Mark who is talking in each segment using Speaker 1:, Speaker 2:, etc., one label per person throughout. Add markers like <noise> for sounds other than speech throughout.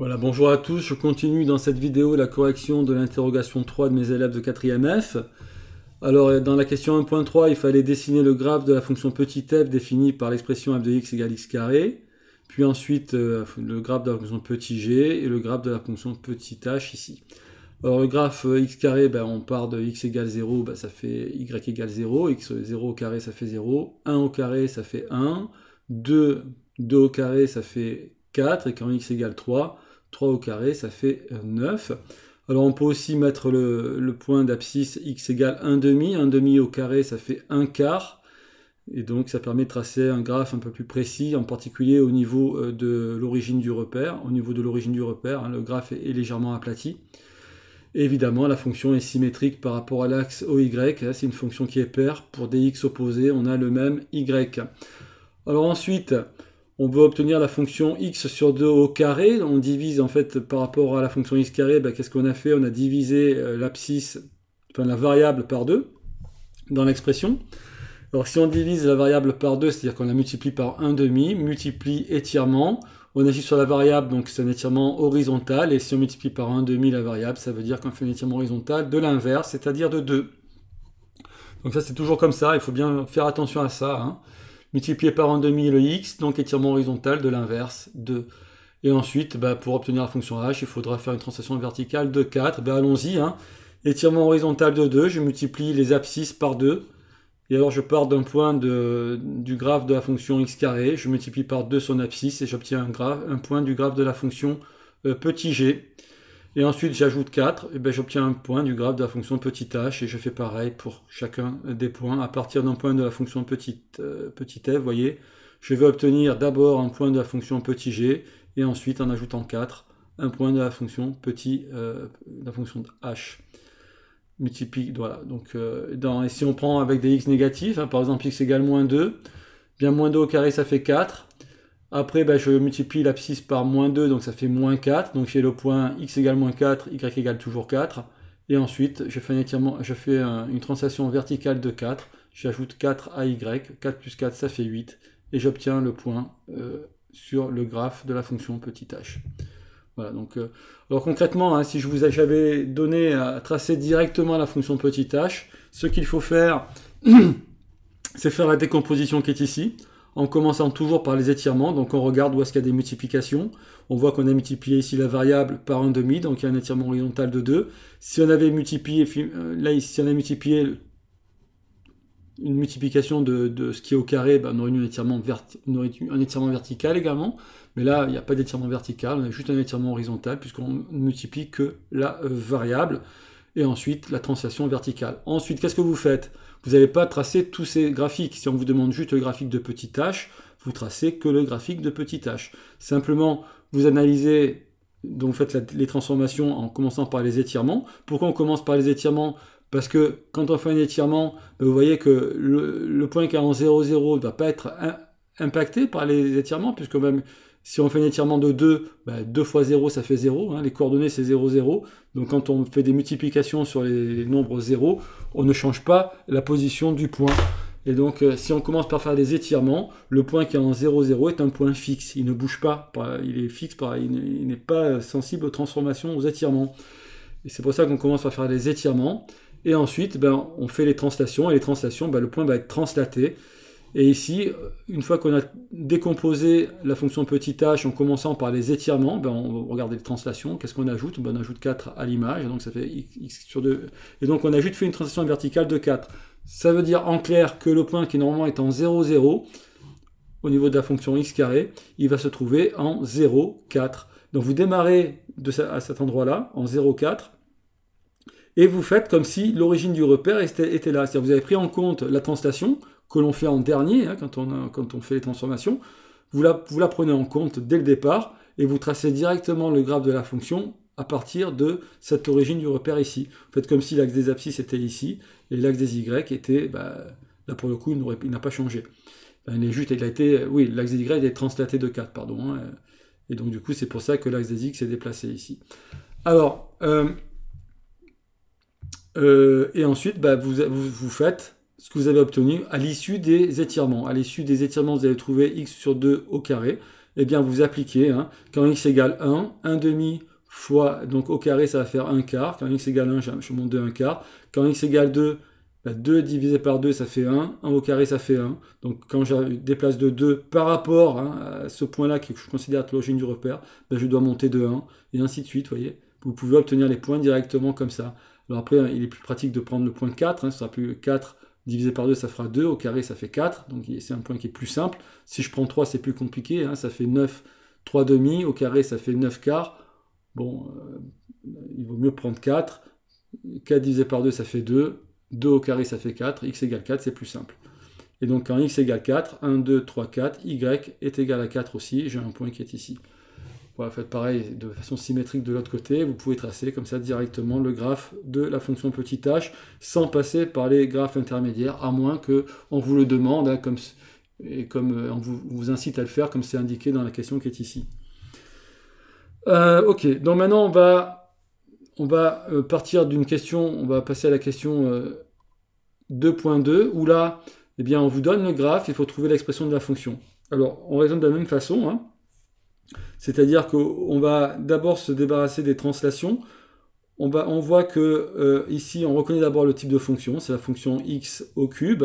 Speaker 1: Voilà, bonjour à tous. Je continue dans cette vidéo la correction de l'interrogation 3 de mes élèves de 4e F. Alors, euh, dans la question 1.3, il fallait dessiner le graphe de la fonction petit f définie par l'expression f de x égale x puis ensuite euh, le graphe de la fonction petit g et le graphe de la fonction petit h ici. Alors, le graphe euh, x carré, ben, on part de x égale 0, ben, ça fait y égale 0, x 0 au carré, ça fait 0, 1 au carré, ça fait 1, 2, 2 au carré, ça fait 4, et quand x égale 3, 3 au carré, ça fait 9. Euh, Alors on peut aussi mettre le, point d'abscisse x égale 1 demi. 1 demi au carré, ça fait 1 quart. Et donc ça permet de tracer un graphe un peu plus précis, en particulier au niveau euh, de l'origine du repère. Au niveau de l'origine du repère, hein. le graphe est, légèrement aplati. évidemment, la fonction est symétrique par rapport à l'axe OY. Hein. C'est une fonction qui est paire. Pour des x opposés, on a le même y. Alors ensuite, on veut obtenir la fonction x sur 2 au carré. On divise en fait par rapport à la fonction x carré, bah, qu'est-ce qu'on a fait On a divisé euh, l'abscisse, enfin la variable par 2 dans l'expression. Alors si on divise la variable par 2, c'est-à-dire qu'on la multiplie par 1 demi, multiplie étirement, on agit sur la variable, donc c'est un étirement horizontal, et si on multiplie par 1 demi la variable, ça veut dire qu'on fait un étirement horizontal de l'inverse, c'est-à-dire de 2. Donc ça c'est toujours comme ça, il faut bien faire attention à ça. Hein multiplié par 1 demi le x, donc étirement horizontal de l'inverse, 2. Et ensuite, bah, pour obtenir la fonction h, il faudra faire une translation verticale de 4. Bah, allons-y, hein. étirement horizontal de 2, je multiplie les abscisses par 2. Et alors je pars d'un point du graphe de la fonction x carré, je multiplie par 2 son abscisse et j'obtiens un, point du graphe de la fonction euh, petit g. Et ensuite, j'ajoute 4, et eh ben, j'obtiens un point du graphe de la fonction petit h, et je fais pareil pour chacun des points. À partir d'un point de la fonction petit, euh, petit f, voyez, je vais obtenir d'abord un point de la fonction petit g, et ensuite, en ajoutant 4, un point de la fonction petit, euh, la fonction h. voilà. Donc, euh, et si on prend avec des x négatifs, hein, par exemple x égale moins 2, bien moins 2 au carré, ça fait 4, après, bah, je multiplie l'abscisse par moins 2, donc ça fait moins 4. Donc j'ai le point x égale moins 4, y égale toujours 4. Et ensuite, je fais, une translation verticale de 4. J'ajoute 4 à y. 4 plus 4, ça fait 8. Et j'obtiens le point euh, sur le graphe de la fonction petit h. Voilà, donc, euh, alors concrètement, hein, si je vous avais donné à tracer directement la fonction petit h, ce qu'il faut faire, <clears throat> c'est faire la décomposition qui est ici en commençant toujours par les étirements. Donc on regarde où est-ce qu'il y a des multiplications. On voit qu'on a multiplié ici la variable par un demi, donc il y a un étirement horizontal de 2. Si on avait multiplié, euh, là, si on a multiplié une multiplication de, ce qui est au carré, ben, on aurait eu un étirement, un étirement vertical également. Mais là, il n'y a pas d'étirement vertical, on a juste un étirement horizontal puisqu'on ne multiplie que la euh, variable. Et ensuite, la translation verticale. Ensuite, qu'est-ce que vous faites vous n'allez pas tracer tous ces graphiques. Si on vous demande juste le graphique de petit h, vous tracez que le graphique de petit h. Simplement, vous analysez, donc vous faites les transformations en commençant par les étirements. Pourquoi on commence par les étirements parce que quand on fait un étirement, ben, vous voyez que le, point qui est en 0,0 ne va pas être impacté par les étirements, puisque même si on fait un étirement de 2, 2 bah, fois 0, ça fait 0. Hein. les coordonnées, c'est 0, 0. Donc quand on fait des multiplications sur les nombres 0, on ne change pas la position du point. Et donc, euh, si on commence par faire des étirements, le point qui est en 0, 0 est un point fixe. Il ne bouge pas. Il est fixe, il n'est pas euh, sensible aux transformations, aux étirements. Et c'est pour ça qu'on commence par faire des étirements. Et ensuite, ben, on fait les translations. Et les translations, ben, le point va être translaté. Et ici, une fois qu'on a décomposé la fonction petit h en commençant par les étirements, ben, on regarde les translations. Qu'est-ce qu'on ajoute ben, On ajoute 4 à l'image, donc ça fait x sur 2. Et donc on a juste fait une translation verticale de 4. Ça veut dire en clair que le point qui normalement est en 0, 0, au niveau de la fonction x carré, il va se trouver en 0,4. Donc vous démarrez à cet endroit-là, en 0,4, et vous faites comme si l'origine du repère était, là. C'est-à-dire que vous avez pris en compte la translation, que l'on fait en dernier, hein, quand, on quand on fait les transformations, vous la, vous la prenez en compte dès le départ et vous tracez directement le graphe de la fonction à partir de cette origine du repère ici. Vous faites comme si l'axe des abscisses était ici, et l'axe des y était, bah, là pour le coup, il n'a pas changé. il est juste, il a été, oui, l'axe des y est translaté de 4, pardon. Hein. et donc du coup, c'est pour ça que l'axe des x est déplacé ici. Alors, euh, euh, et ensuite, bah, vous, vous, vous, faites ce que vous avez obtenu à l'issue des étirements. À l'issue des étirements, vous avez trouvé x sur 2 au carré. Eh bien, vous appliquez, hein. quand x égale 1, 1 demi fois, donc au carré, ça va faire 1 quart. Quand x égale 1, je monte de 1 quart. Quand x égale 2, 2 bah, divisé par 2, ça fait 1. 1 au carré, ça fait 1. Donc quand j'ai des déplace de 2 par rapport hein, à ce point-là que je considère être l'origine du repère, bah, je dois monter de 1, et ainsi de suite, vous voyez. Vous pouvez obtenir les points directement comme ça. Alors après, hein, il est plus pratique de prendre le point 4, ce sera plus 4 divisé par 2, ça fera 2, au carré, ça fait 4, donc c'est un point qui est plus simple. Si je prends 3, c'est plus compliqué, hein. ça fait 9, 3 demi, au carré, ça fait 9 quarts. Bon, euh, il vaut mieux prendre 4. 4 divisé par 2, ça fait 2. 2 au carré, ça fait 4. x égale 4, c'est plus simple. Et donc quand x égale 4, 1, 2, 3, 4, y est égal à 4 aussi, j'ai un point qui est ici faites pareil de façon symétrique de l'autre côté. Vous pouvez tracer comme ça directement le graphe de la fonction petit h sans passer par les graphes intermédiaires, à moins qu'on vous le demande, hein, comme, et comme euh, on, vous, incite à le faire, comme c'est indiqué dans la question qui est ici. Euh, ok, donc maintenant on va, on va euh, partir d'une question, on va passer à la question 2.2, où là, eh bien, on vous donne le graphe, il faut trouver l'expression de la fonction. Alors, on raisonne de la même façon. Hein. C'est-à-dire qu'on va d'abord se débarrasser des translations. On, voit que euh, ici, on reconnaît d'abord le type de fonction, c'est la fonction x au cube,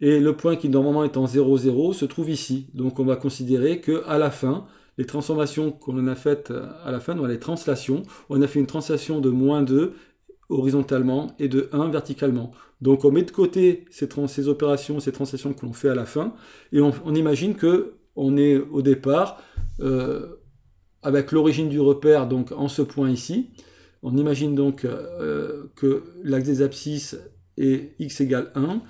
Speaker 1: et le point qui normalement est en 0, 0 se trouve ici. Donc on va considérer qu'à la fin, les transformations qu'on a faites euh, à la fin, dans les translations, on a fait une translation de moins 2 horizontalement et de 1 verticalement. Donc on met de côté ces, ces opérations, ces translations que l'on fait à la fin, et on imagine que on est au départ euh, avec l'origine du repère, donc en ce point ici. On imagine donc euh, que l'axe des abscisses est x égale 1,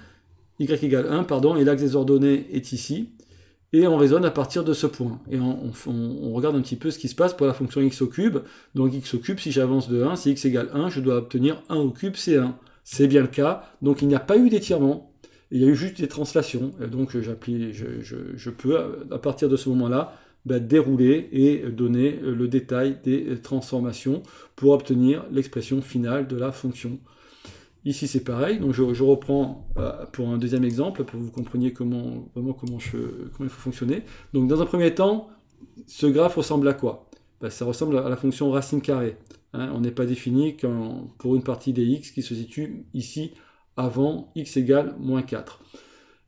Speaker 1: y égale 1, pardon, et l'axe des ordonnées est ici. Et on raisonne à partir de ce point. Et on, on, regarde un petit peu ce qui se passe pour la fonction x au cube. Donc x au cube, si j'avance de 1, si x égale 1, je dois obtenir 1 au cube, c'est 1. C'est bien le cas, donc il n'y a pas eu d'étirement il y a eu juste des translations. donc euh, je, peux, à partir de ce moment-là, bah, dérouler et donner euh, le détail des euh, transformations pour obtenir l'expression finale de la fonction. Ici, c'est pareil. Donc, je, reprends pour un deuxième exemple, pour que vous compreniez comment, vraiment comment, il faut fonctionner. Donc, dans un premier temps, ce graphe ressemble à quoi bah, Ça ressemble à la fonction racine carrée. Hein. on n'est pas défini pour une partie des x qui se situe ici avant x égale moins 4.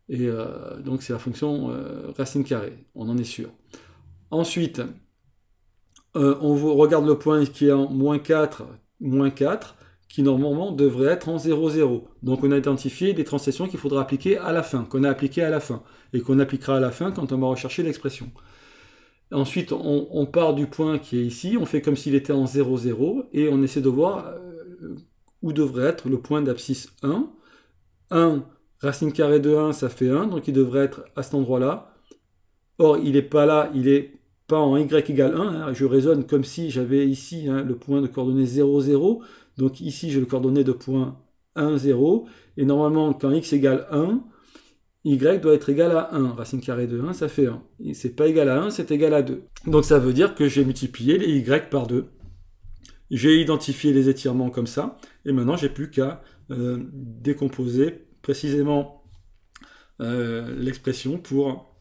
Speaker 1: Et euh, donc c'est la fonction euh, racine carrée, on en est sûr. Ensuite, euh, on regarde le point qui est en moins 4, moins 4, qui normalement devrait être en 0, 0. Donc on a identifié des translations qu'il faudra appliquer à la fin, qu'on a appliquées à la fin, et qu'on appliquera à la fin quand on va rechercher l'expression. Ensuite, on, on, part du point qui est ici, on fait comme s'il était en 0, 0, et on essaie de voir où devrait être le point d'abscisse 1, 1 racine carrée de 1, ça fait 1, donc il devrait être à cet endroit-là. Or, il n'est pas là, il n'est pas en y égale 1. Hein. Je raisonne comme si j'avais ici hein, le point de coordonnée 0, 0. Donc ici, j'ai le coordonnée de point 1, 0. Et normalement, quand x égale 1, y doit être égal à 1. Racine carrée de 1, ça fait 1. Ce n'est pas égal à 1, c'est égal à 2. Donc ça veut dire que j'ai multiplié les y par 2. J'ai identifié les étirements comme ça, et maintenant j'ai plus qu'à euh, décomposer précisément euh, l'expression pour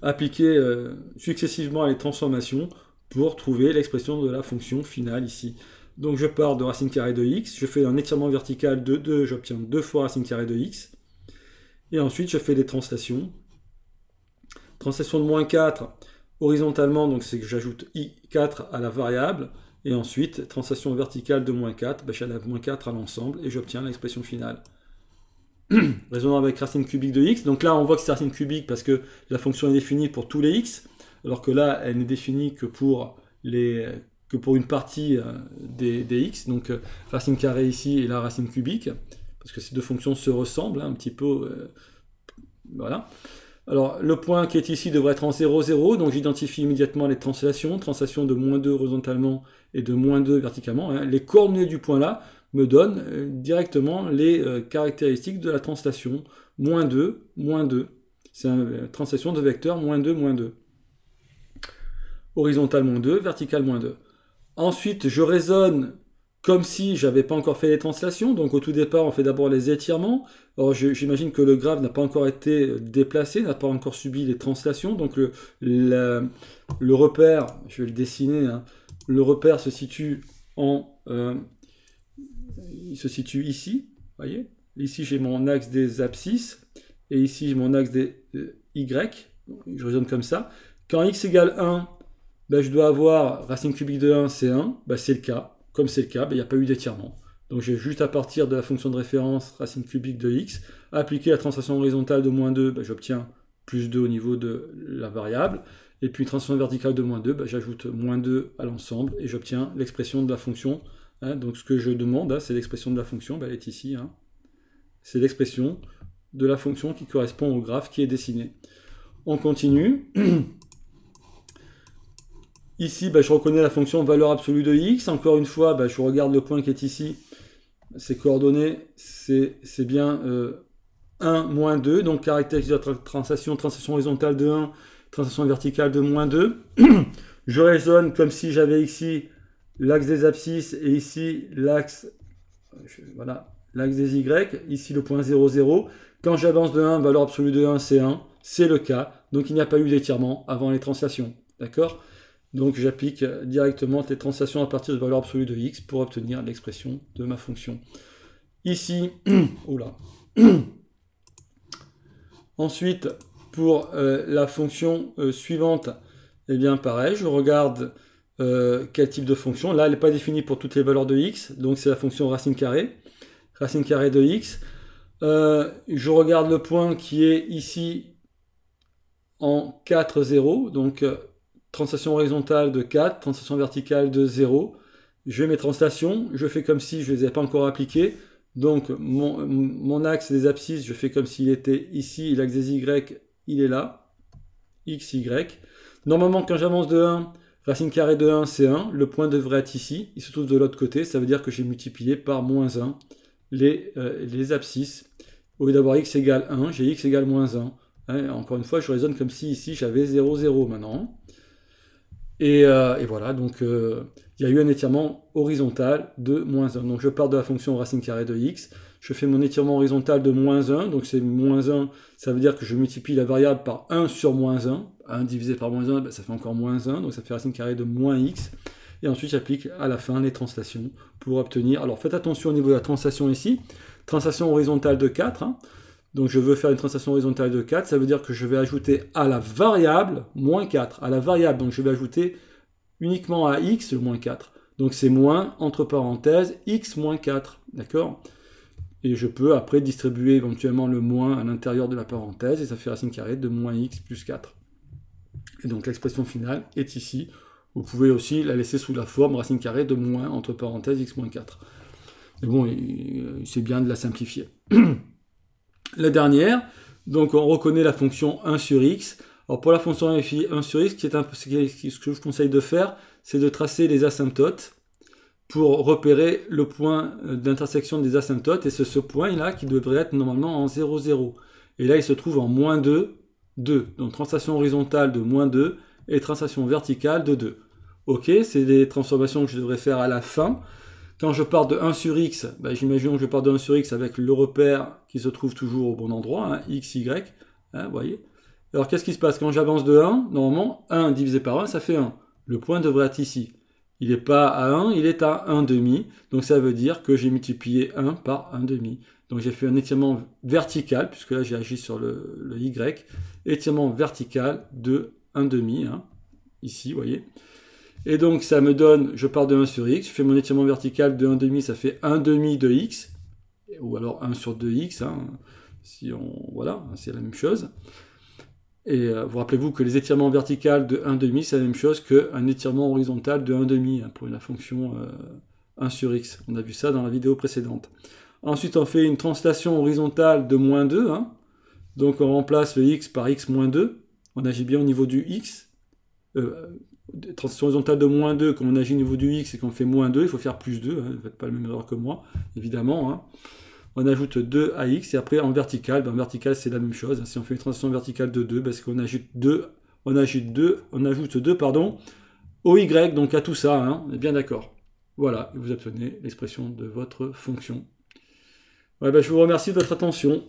Speaker 1: appliquer euh, successivement les transformations pour trouver l'expression de la fonction finale ici. Donc je pars de racine carrée de x, je fais un étirement vertical de 2, j'obtiens 2 fois racine carrée de x, et ensuite je fais des translations. Translation de moins 4 horizontalement, donc c'est que j'ajoute i4 à la variable, et ensuite, translation verticale de moins 4, bah, Je moins 4 à l'ensemble et j'obtiens l'expression finale. <clears throat> Raisonnant avec racine cubique de x, donc là on voit que c'est racine cubique parce que la fonction est définie pour tous les x, alors que là elle n'est définie que pour, les, que pour une partie euh, des, x, donc euh, racine carrée ici et la racine cubique, parce que ces deux fonctions se ressemblent hein, un petit peu. Euh, voilà. Alors, le point qui est ici devrait être en 0, 0, donc j'identifie immédiatement les translations, translation de moins 2 horizontalement et de moins 2 verticalement. Hein. Les coordonnées du point là me donnent euh, directement les euh, caractéristiques de la translation. Moins 2, moins 2. C'est une euh, translation de vecteur moins 2, moins 2. Horizontal moins 2, vertical moins 2. Ensuite, je raisonne comme si j'avais pas encore fait les translations. Donc au tout départ, on fait d'abord les étirements. Or, j'imagine que le graphe n'a pas encore été déplacé, n'a pas encore subi les translations. Donc le, repère, je vais le dessiner, hein. le repère se situe en... Euh, il se situe ici, voyez Ici, j'ai mon axe des abscisses, et ici, j'ai mon axe des euh, Y. Je raisonne comme ça. Quand x égale 1, ben, je dois avoir racine cubique de 1, c'est 1. Ben, c'est le cas comme c'est le cas, ben, il n'y a pas eu d'étirement. Donc j'ai juste à partir de la fonction de référence racine cubique de x, appliquer la translation horizontale de moins 2, ben, j'obtiens plus 2 au niveau de la variable, et puis une translation verticale de moins 2, ben, j'ajoute moins 2 à l'ensemble, et j'obtiens l'expression de la fonction. Hein. donc ce que je demande, hein, c'est l'expression de la fonction, elle est ici. Hein. C'est l'expression de la fonction qui correspond au graphe qui est dessiné. On continue. <clears throat> Ici, bah, je reconnais la fonction valeur absolue de x. Encore une fois, bah, je regarde le point qui est ici. Ces coordonnées, c'est bien 1, euh, moins 2. Donc, caractère de la translation, translation horizontale de 1, translation verticale de moins 2. <clears throat> je raisonne comme si j'avais ici l'axe des abscisses et ici l'axe voilà, des y, ici le point 0, 0. Quand j'avance de 1, valeur absolue de 1, c'est 1. C'est le cas. Donc, il n'y a pas eu d'étirement avant les translations. D'accord donc j'applique directement les translations à partir de valeur absolue de x pour obtenir l'expression de ma fonction. Ici, <clears throat> oh là. <clears throat> Ensuite, pour euh, la fonction euh, suivante, eh bien pareil, je regarde euh, quel type de fonction. Là, elle n'est pas définie pour toutes les valeurs de x, donc c'est la fonction racine carrée. Racine carrée de x. je regarde le point qui est ici en 4, 0, donc translation horizontale de 4, translation verticale de 0. Je vais mes translations, je fais comme si je ne les ai pas encore appliquées. Donc mon, axe des abscisses, je fais comme s'il était ici, l'axe des y, il est là, x, y. Normalement, quand j'avance de 1, racine carrée de 1, c'est 1. Le point devrait être ici, il se trouve de l'autre côté, ça veut dire que j'ai multiplié par moins 1 les, euh, les abscisses. Au lieu d'avoir x égale 1, j'ai x égale moins 1. Hein, encore une fois, je raisonne comme si ici j'avais 0, 0 maintenant. Euh, et, voilà, donc euh, il y a eu un étirement horizontal de moins 1. Donc je pars de la fonction racine carrée de x, je fais mon étirement horizontal de moins 1, donc c'est moins 1, ça veut dire que je multiplie la variable par 1 sur moins 1, 1 divisé par moins 1, ben, ça fait encore moins 1, donc ça fait racine carrée de moins x, et ensuite j'applique à la fin les translations pour obtenir, alors faites attention au niveau de la translation ici, translation horizontale de 4, donc je veux faire une translation horizontale de 4, ça veut dire que je vais ajouter à la variable moins 4, à la variable, donc je vais ajouter uniquement à x le moins 4. Donc c'est moins, entre parenthèses, x moins 4, d'accord Et je peux après distribuer éventuellement le moins à l'intérieur de la parenthèse, et ça fait racine carrée de moins x plus 4. Et donc l'expression finale est ici. Vous pouvez aussi la laisser sous la forme racine carrée de moins, entre parenthèses, x moins 4. Mais bon, c'est bien de la simplifier. <clears throat> La dernière, donc on reconnaît la fonction 1 sur x. Alors pour la fonction 1 sur x, ce que je vous conseille de faire, c'est de tracer les asymptotes pour repérer le point euh, d'intersection des asymptotes. Et c'est ce point-là qui devrait être normalement en 0, 0. Et là, il se trouve en moins 2, 2. Donc translation horizontale de moins 2 et translation verticale de 2. Ok, c'est des transformations que je devrais faire à la fin. Quand je pars de 1 sur x, ben, j'imagine que je pars de 1 sur x avec le repère qui se trouve toujours au bon endroit, hein, x, y, hein, voyez. Alors qu'est-ce qui se passe Quand j'avance de 1, normalement, 1 divisé par 1, ça fait 1. Le point devrait être ici. Il n'est pas à 1, il est à 1,5. Donc ça veut dire que j'ai multiplié 1 par 1,5. Donc j'ai fait un étirement vertical, puisque là j'ai agi sur le, Y. Étirement vertical de 1,5, hein, ici, vous voyez. Et donc ça me donne, je pars de 1 sur x, je fais mon étirement vertical de 1,5, ça fait 1,5 de x, ou alors 1 sur 2x, hein, voilà, c'est la même chose. Et euh, vous rappelez-vous que les étirements verticaux de 1 1,5, c'est la même chose qu'un étirement horizontal de 1,5 hein, pour la fonction 1 euh, sur x. On a vu ça dans la vidéo précédente. Ensuite, on fait une translation horizontale de moins 2. Hein. donc on remplace le x par x moins 2. On agit bien au niveau du x. Euh, transition horizontale de moins 2, quand on ajoute au niveau du x et qu'on fait moins 2, il faut faire plus 2, ne hein, faites pas le même erreur que moi, évidemment. Hein. On ajoute 2 à x, et après en vertical, ben, en vertical c'est la même chose. Hein. Si on fait une transition verticale de 2, parce ben, qu'on ajoute 2, on ajoute 2, on ajoute 2, pardon, au y, donc à tout ça, on est bien d'accord. Voilà, vous obtenez l'expression de votre fonction. Ben, je vous remercie de votre attention.